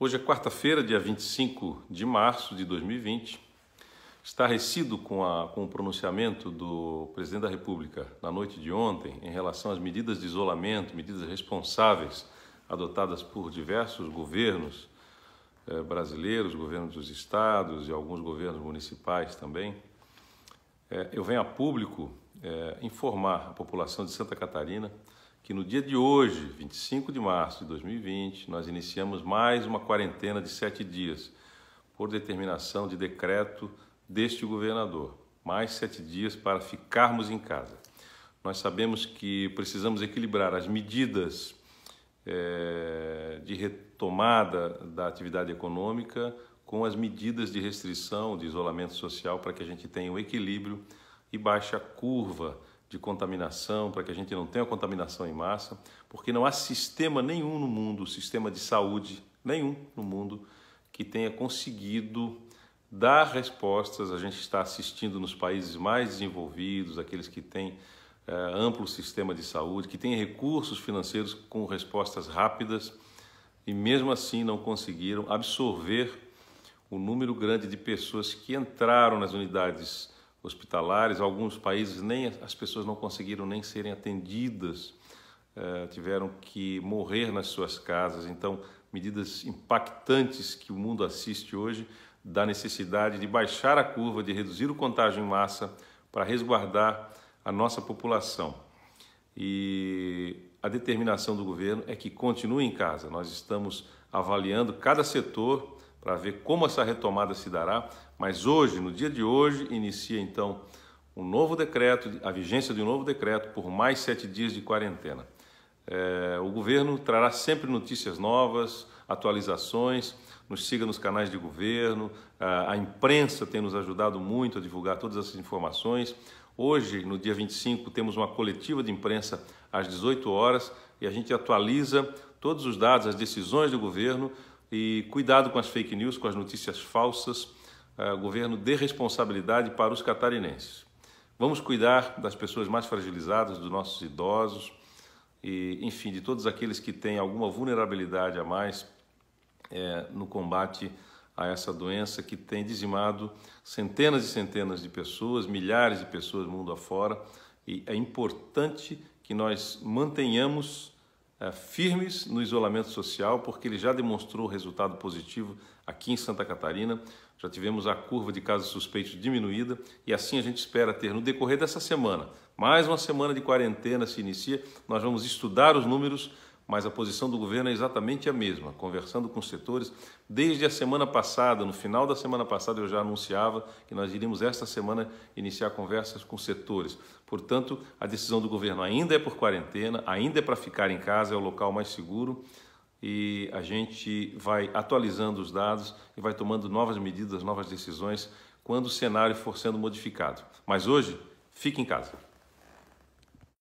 Hoje é quarta-feira, dia 25 de março de 2020. Estarrecido com, a, com o pronunciamento do presidente da República na noite de ontem em relação às medidas de isolamento, medidas responsáveis adotadas por diversos governos eh, brasileiros, governos dos estados e alguns governos municipais também, eh, eu venho a público eh, informar a população de Santa Catarina que no dia de hoje, 25 de março de 2020, nós iniciamos mais uma quarentena de sete dias, por determinação de decreto deste governador. Mais sete dias para ficarmos em casa. Nós sabemos que precisamos equilibrar as medidas é, de retomada da atividade econômica com as medidas de restrição, de isolamento social, para que a gente tenha um equilíbrio e baixe a curva de contaminação, para que a gente não tenha contaminação em massa, porque não há sistema nenhum no mundo, sistema de saúde nenhum no mundo, que tenha conseguido dar respostas. A gente está assistindo nos países mais desenvolvidos, aqueles que têm é, amplo sistema de saúde, que têm recursos financeiros com respostas rápidas e mesmo assim não conseguiram absorver o número grande de pessoas que entraram nas unidades hospitalares. Alguns países nem as pessoas não conseguiram nem serem atendidas, eh, tiveram que morrer nas suas casas. Então, medidas impactantes que o mundo assiste hoje da necessidade de baixar a curva, de reduzir o contágio em massa para resguardar a nossa população. E a determinação do governo é que continue em casa. Nós estamos avaliando cada setor para ver como essa retomada se dará, mas hoje, no dia de hoje, inicia então um novo decreto, a vigência de um novo decreto por mais sete dias de quarentena. É, o governo trará sempre notícias novas, atualizações, nos siga nos canais de governo, a, a imprensa tem nos ajudado muito a divulgar todas essas informações. Hoje, no dia 25, temos uma coletiva de imprensa às 18 horas e a gente atualiza todos os dados, as decisões do governo, e cuidado com as fake news, com as notícias falsas. O ah, governo de responsabilidade para os catarinenses. Vamos cuidar das pessoas mais fragilizadas, dos nossos idosos e, enfim, de todos aqueles que têm alguma vulnerabilidade a mais é, no combate a essa doença que tem dizimado centenas e centenas de pessoas, milhares de pessoas mundo afora, e é importante que nós mantenhamos eh, firmes no isolamento social, porque ele já demonstrou resultado positivo aqui em Santa Catarina. Já tivemos a curva de casos suspeitos diminuída e assim a gente espera ter no decorrer dessa semana. Mais uma semana de quarentena se inicia, nós vamos estudar os números mas a posição do governo é exatamente a mesma, conversando com os setores. Desde a semana passada, no final da semana passada, eu já anunciava que nós iríamos esta semana iniciar conversas com setores. Portanto, a decisão do governo ainda é por quarentena, ainda é para ficar em casa, é o local mais seguro e a gente vai atualizando os dados e vai tomando novas medidas, novas decisões quando o cenário for sendo modificado. Mas hoje, fique em casa.